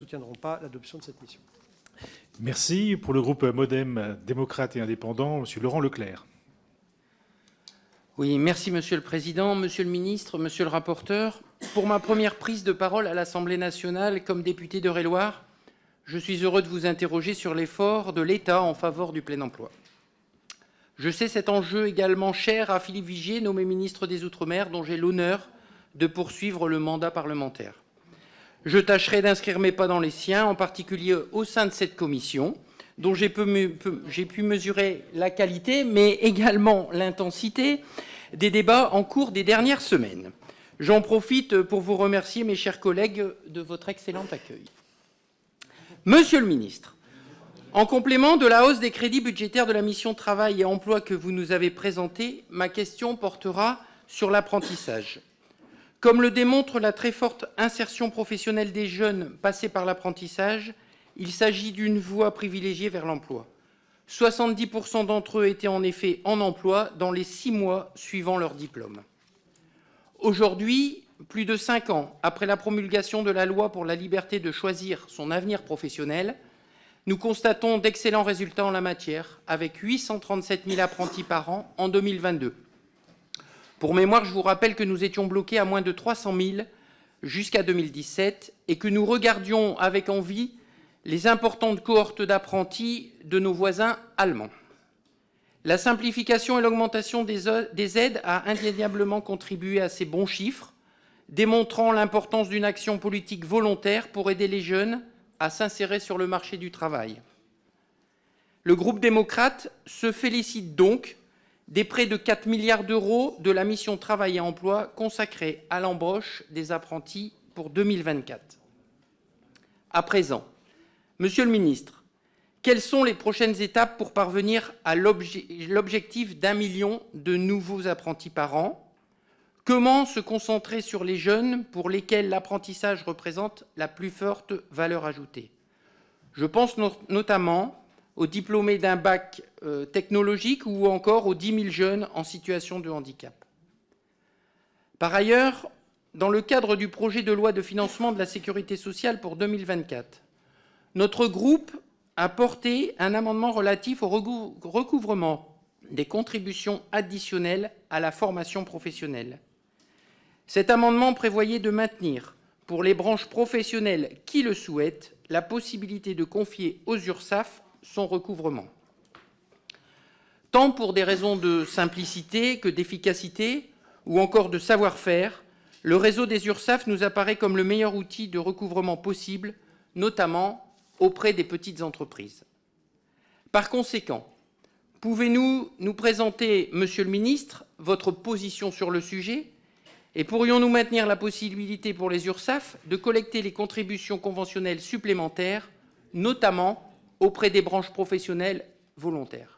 ne pas l'adoption de cette mission. Merci. Pour le groupe Modem démocrate et indépendant, M. Laurent Leclerc. Oui, merci Monsieur le Président, Monsieur le Ministre, Monsieur le rapporteur. Pour ma première prise de parole à l'Assemblée nationale comme député de Loire, je suis heureux de vous interroger sur l'effort de l'État en faveur du plein emploi. Je sais cet enjeu également cher à Philippe Vigier, nommé ministre des Outre-mer, dont j'ai l'honneur de poursuivre le mandat parlementaire. Je tâcherai d'inscrire mes pas dans les siens, en particulier au sein de cette commission, dont j'ai pu, mesurer la qualité, mais également l'intensité des débats en cours des dernières semaines. J'en profite pour vous remercier, mes chers collègues, de votre excellent accueil. Monsieur le ministre, en complément de la hausse des crédits budgétaires de la mission Travail et Emploi que vous nous avez présentée, ma question portera sur l'apprentissage. Comme le démontre la très forte insertion professionnelle des jeunes passés par l'apprentissage, il s'agit d'une voie privilégiée vers l'emploi. 70% d'entre eux étaient en effet en emploi dans les six mois suivant leur diplôme. Aujourd'hui, plus de cinq ans après la promulgation de la loi pour la liberté de choisir son avenir professionnel, nous constatons d'excellents résultats en la matière, avec 837 000 apprentis par an en 2022. Pour mémoire, je vous rappelle que nous étions bloqués à moins de 300 000 jusqu'à 2017 et que nous regardions avec envie les importantes cohortes d'apprentis de nos voisins allemands. La simplification et l'augmentation des aides a indéniablement contribué à ces bons chiffres, démontrant l'importance d'une action politique volontaire pour aider les jeunes à s'insérer sur le marché du travail. Le groupe démocrate se félicite donc des près de 4 milliards d'euros de la mission Travail et emploi consacrée à l'embauche des apprentis pour 2024. À présent, Monsieur le ministre, quelles sont les prochaines étapes pour parvenir à l'objectif d'un million de nouveaux apprentis par an Comment se concentrer sur les jeunes pour lesquels l'apprentissage représente la plus forte valeur ajoutée Je pense notamment aux diplômés d'un bac euh, technologique ou encore aux 10 000 jeunes en situation de handicap. Par ailleurs, dans le cadre du projet de loi de financement de la sécurité sociale pour 2024, notre groupe a porté un amendement relatif au recouvrement des contributions additionnelles à la formation professionnelle. Cet amendement prévoyait de maintenir, pour les branches professionnelles qui le souhaitent, la possibilité de confier aux URSAF son recouvrement. Tant pour des raisons de simplicité que d'efficacité ou encore de savoir-faire, le réseau des URSAF nous apparaît comme le meilleur outil de recouvrement possible, notamment auprès des petites entreprises. Par conséquent, pouvez-nous nous présenter, Monsieur le Ministre, votre position sur le sujet et pourrions-nous maintenir la possibilité pour les URSAF de collecter les contributions conventionnelles supplémentaires, notamment auprès des branches professionnelles volontaires.